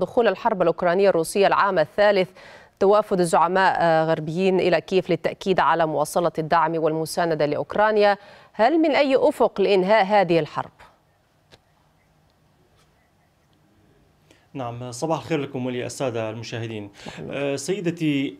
دخول الحرب الأوكرانية الروسية العام الثالث توافد الزعماء غربيين إلى كييف للتأكيد على مواصلة الدعم والمساندة لأوكرانيا هل من أي أفق لإنهاء هذه الحرب؟ نعم صباح الخير لكم وللسادة المشاهدين آه، سيدتي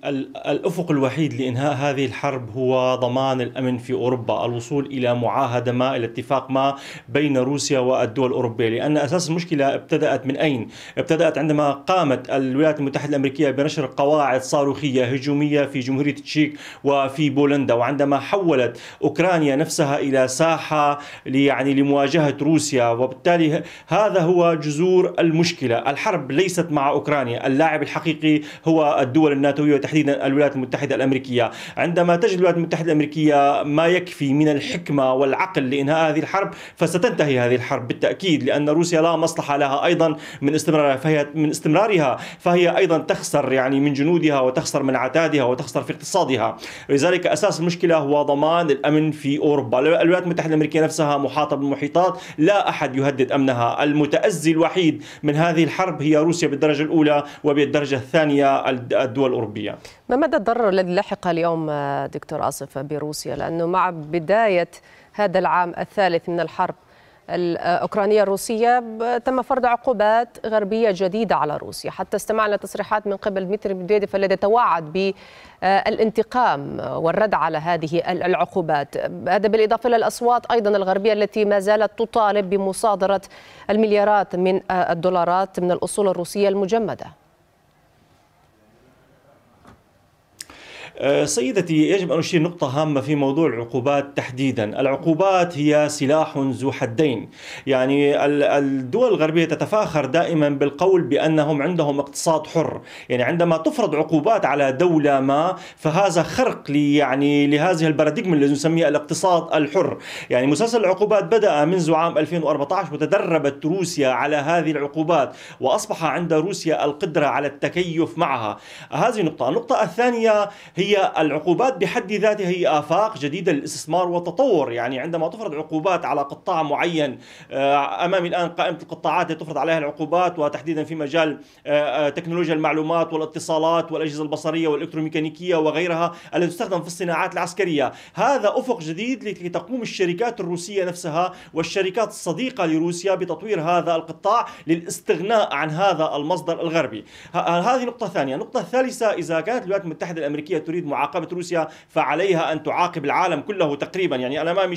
الأفق الوحيد لإنهاء هذه الحرب هو ضمان الأمن في أوروبا الوصول إلى معاهدة ما إلى اتفاق ما بين روسيا والدول الأوروبية لأن أساس المشكلة ابتدأت من أين؟ ابتدأت عندما قامت الولايات المتحدة الأمريكية بنشر قواعد صاروخية هجومية في جمهورية التشيك وفي بولندا وعندما حولت أوكرانيا نفسها إلى ساحة يعني لمواجهة روسيا وبالتالي هذا هو جذور المشكلة الحرب الحرب ليست مع اوكرانيا، اللاعب الحقيقي هو الدول الناتويه وتحديدا الولايات المتحده الامريكيه، عندما تجد الولايات المتحده الامريكيه ما يكفي من الحكمه والعقل لانهاء هذه الحرب فستنتهي هذه الحرب بالتاكيد لان روسيا لا مصلحه لها ايضا من استمرارها فهي من استمرارها فهي ايضا تخسر يعني من جنودها وتخسر من عتادها وتخسر في اقتصادها، لذلك اساس المشكله هو ضمان الامن في اوروبا، الولايات المتحده الامريكيه نفسها محاطه بالمحيطات، لا احد يهدد امنها، المتأزي الوحيد من هذه الحرب الحرب هي روسيا بالدرجة الأولى وبالدرجة الثانية الدول الأوروبية ما مدى الضرر الذي لحق اليوم آه، دكتور آصف بروسيا لأنه مع بداية هذا العام الثالث من الحرب الأوكرانية الروسية تم فرض عقوبات غربية جديدة على روسيا حتى استمعنا تصريحات من قبل ديمتري ميدفيديف الذي توعد بالانتقام والرد على هذه العقوبات هذا بالإضافة إلى الأصوات أيضا الغربية التي ما زالت تطالب بمصادرة المليارات من الدولارات من الأصول الروسية المجمدة آه، سيدتي يجب أن أشير نقطة هامة في موضوع العقوبات تحديدا العقوبات هي سلاح ذو حدين يعني الدول الغربية تتفاخر دائما بالقول بأنهم عندهم اقتصاد حر يعني عندما تفرض عقوبات على دولة ما فهذا خرق لي يعني لهذه البراديغم اللي نسميها الاقتصاد الحر يعني مسلسل العقوبات بدأ منذ عام 2014 وتدربت روسيا على هذه العقوبات وأصبح عند روسيا القدرة على التكيف معها هذه نقطة النقطة الثانية هي هي العقوبات بحد ذاتها هي آفاق جديدة للاستثمار والتطور يعني عندما تفرض عقوبات على قطاع معين آه، أمامي الآن قائمة القطاعات التي تفرض عليها العقوبات وتحديدا في مجال آه، آه، تكنولوجيا المعلومات والاتصالات والأجهزة البصرية والإلكتروميكانيكية وغيرها التي تستخدم في الصناعات العسكرية هذا أفق جديد لكي تقوم الشركات الروسية نفسها والشركات الصديقة لروسيا بتطوير هذا القطاع للاستغناء عن هذا المصدر الغربي هذه نقطة ثانية النقطة الثالثة إذا كانت الولايات المتحدة الأمريكية تريد تريد معاقبة روسيا فعليها أن تعاقب العالم كله تقريبا يعني أنا أمامي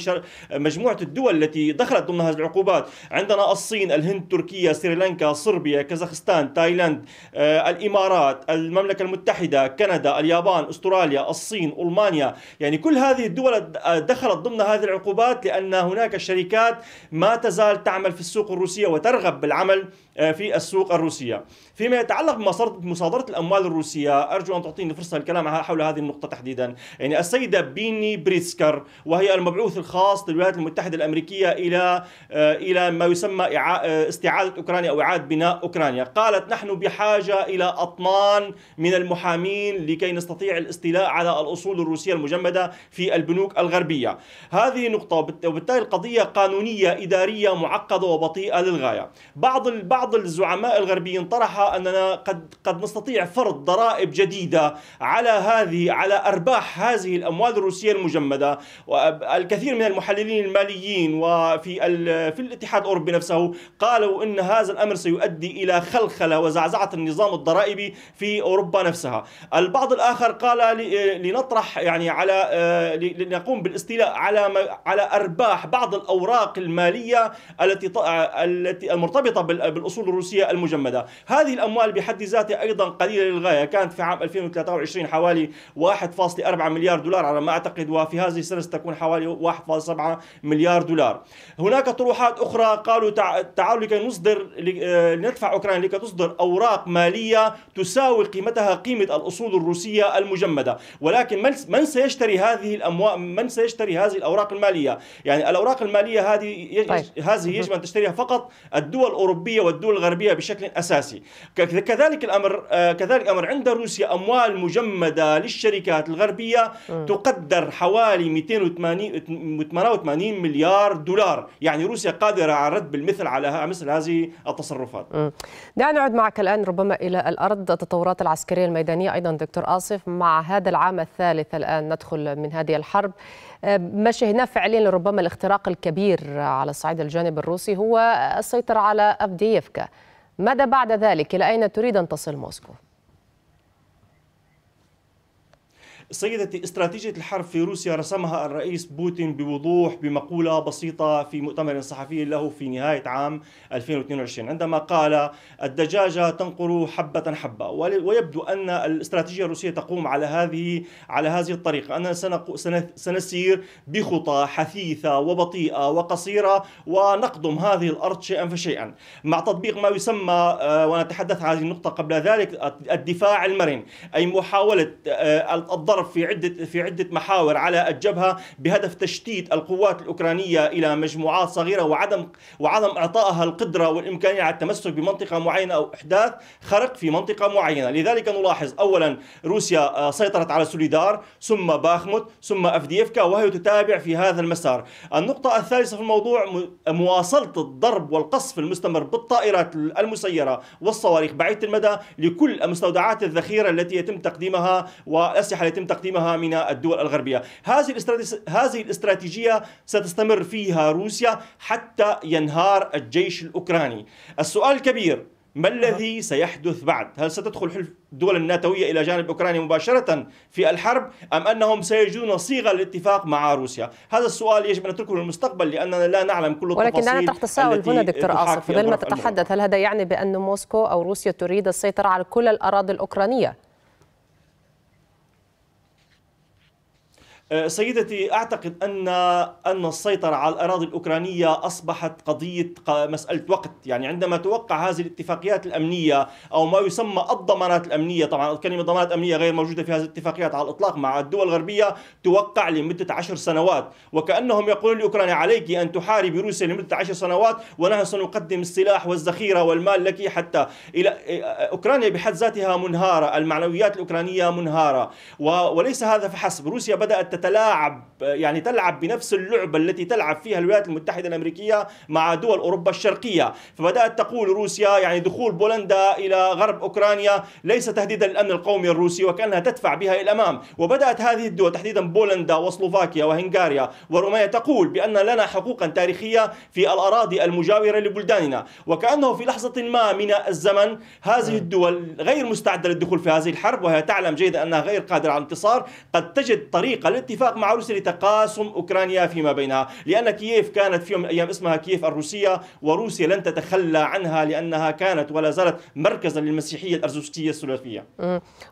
مجموعة الدول التي دخلت ضمن هذه العقوبات عندنا الصين الهند تركيا سريلانكا صربيا كازاخستان تايلاند آه، الإمارات المملكة المتحدة كندا اليابان أستراليا الصين ألمانيا يعني كل هذه الدول آه، دخلت ضمن هذه العقوبات لأن هناك شركات ما تزال تعمل في السوق الروسية وترغب بالعمل آه، في السوق الروسية فيما يتعلق بمصادرة الأموال الروسية أرجو أن تعطيني فرصة الكلام حول هذه النقطة تحديدا يعني السيدة بيني بريسكر وهي المبعوث الخاص للولايات المتحدة الأمريكية إلى آه، إلى ما يسمى آه، استعادة أوكرانيا أو إعادة بناء أوكرانيا قالت نحن بحاجة إلى أطنان من المحامين لكي نستطيع الاستيلاء على الأصول الروسية المجمدة في البنوك الغربية هذه نقطة وبالتالي القضية قانونية إدارية معقدة وبطيئة للغاية بعض بعض الزعماء الغربيين طرح أننا قد قد نستطيع فرض ضرائب جديدة على هذه هذه على أرباح هذه الأموال الروسية المجمدة والكثير من المحللين الماليين وفي في الاتحاد الأوروبي نفسه قالوا أن هذا الأمر سيؤدي إلى خلخلة وزعزعة النظام الضرائبي في أوروبا نفسها البعض الآخر قال لنطرح يعني على آه، لنقوم بالاستيلاء على على أرباح بعض الأوراق المالية التي التي المرتبطة بالأصول الروسية المجمدة هذه الأموال بحد ذاتها أيضا قليلة للغاية كانت في عام 2023 حوالي 1.4 مليار دولار على ما أعتقد وفي هذه السنة ستكون حوالي 1.7 مليار دولار هناك طروحات أخرى قالوا تعالوا لكي نصدر آه، لندفع أوكرانيا لكي تصدر أوراق مالية تساوي قيمتها قيمة الأصول الروسية المجمدة ولكن من سيشتري هذه الأموال من سيشتري هذه الأوراق المالية يعني الأوراق المالية هذه طيب. هذه يجب أن تشتريها فقط الدول الأوروبية والدول الغربية بشكل أساسي كذلك الأمر آه، كذلك الأمر عند روسيا أموال مجمدة الشركات الغربية تقدر حوالي 288 مليار دولار يعني روسيا قادرة على رد بالمثل على مثل هذه التصرفات دعنا نعود معك الآن ربما إلى الأرض التطورات العسكرية الميدانية أيضا دكتور آصف مع هذا العام الثالث الآن ندخل من هذه الحرب آه، ما شهدناه فعليا لربما الاختراق الكبير على الصعيد الجانب الروسي هو السيطرة على أفديفكا ماذا بعد ذلك إلى أين تريد أن تصل موسكو؟ سيدتي استراتيجية الحرب في روسيا رسمها الرئيس بوتين بوضوح بمقولة بسيطة في مؤتمر صحفي له في نهاية عام 2022 عندما قال الدجاجة تنقر حبة حبة ويبدو أن الاستراتيجية الروسية تقوم على هذه على هذه الطريقة أننا سنسير بخطى حثيثة وبطيئة وقصيرة ونقضم هذه الأرض شيئا فشيئا مع تطبيق ما يسمى آه، ونتحدث عن هذه النقطة قبل ذلك الدفاع المرن أي محاولة آه، الضرب الضرب في عدة في عدة محاور على الجبهة بهدف تشتيت القوات الأوكرانية إلى مجموعات صغيرة وعدم وعدم إعطائها القدرة والإمكانية على التمسك بمنطقة معينة أو إحداث خرق في منطقة معينة لذلك نلاحظ أولا روسيا آه، سيطرت على سوليدار ثم باخموت ثم أفديفكا وهي تتابع في هذا المسار النقطة الثالثة في الموضوع مواصلة الضرب والقصف المستمر بالطائرات المسيرة والصواريخ بعيدة المدى لكل مستودعات الذخيرة التي يتم تقديمها والأسلحة التي يتم تقديمها من الدول الغربية هذه هذه الاستراتيجية ستستمر فيها روسيا حتى ينهار الجيش الأوكراني السؤال الكبير ما الذي سيحدث بعد؟ هل ستدخل حلف الدول الناتوية إلى جانب أوكرانيا مباشرة في الحرب أم أنهم سيجدون صيغة للاتفاق مع روسيا؟ هذا السؤال يجب أن نتركه للمستقبل لأننا لا نعلم كل التفاصيل ولكن أنا تحت السؤال هنا دكتور آصف بل ما تتحدث هل هذا يعني بأن موسكو أو روسيا تريد السيطرة على كل الأراضي الأوكرانية؟ آه، سيدتي أعتقد أن أن السيطرة على الأراضي الأوكرانية أصبحت قضية مسألة وقت يعني عندما توقع هذه الاتفاقيات الأمنية أو ما يسمى الضمانات الأمنية طبعا كلمة ضمانات أمنية غير موجودة في هذه الاتفاقيات على الإطلاق مع الدول الغربية توقع لمدة عشر سنوات وكأنهم يقولون لأوكرانيا عليك أن تحاربي روسيا لمدة عشر سنوات ونحن سنقدم السلاح والذخيرة والمال لك حتى إلى آه، آه، أوكرانيا بحد ذاتها منهارة المعنويات الأوكرانية منهارة وليس هذا فحسب روسيا بدأت تتلاعب يعني تلعب بنفس اللعبة التي تلعب فيها الولايات المتحدة الأمريكية مع دول أوروبا الشرقية فبدأت تقول روسيا يعني دخول بولندا إلى غرب أوكرانيا ليس تهديدا للأمن القومي الروسي وكأنها تدفع بها إلى الأمام وبدأت هذه الدول تحديدا بولندا وسلوفاكيا وهنغاريا ورومانيا تقول بأن لنا حقوقا تاريخية في الأراضي المجاورة لبلداننا وكأنه في لحظة ما من الزمن هذه نعم. الدول غير مستعدة للدخول في هذه الحرب وهي تعلم جيدا أنها غير قادرة على الانتصار قد تجد طريقة اتفاق مع روسيا لتقاسم أوكرانيا فيما بينها لأن كييف كانت في يوم أيام اسمها كييف الروسية وروسيا لن تتخلى عنها لأنها كانت ولا زالت مركزا للمسيحية الأرزوستية الثلاثية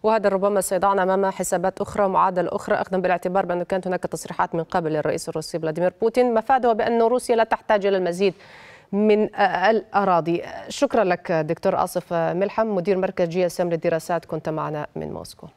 وهذا ربما سيضعنا أمام حسابات أخرى ومعادلة أخرى أخذا بالاعتبار بأنه كانت هناك تصريحات من قبل الرئيس الروسي فلاديمير بوتين مفاده بأن روسيا لا تحتاج إلى المزيد من الأراضي شكرا لك دكتور آصف ملحم مدير مركز جي اس ام للدراسات كنت معنا من موسكو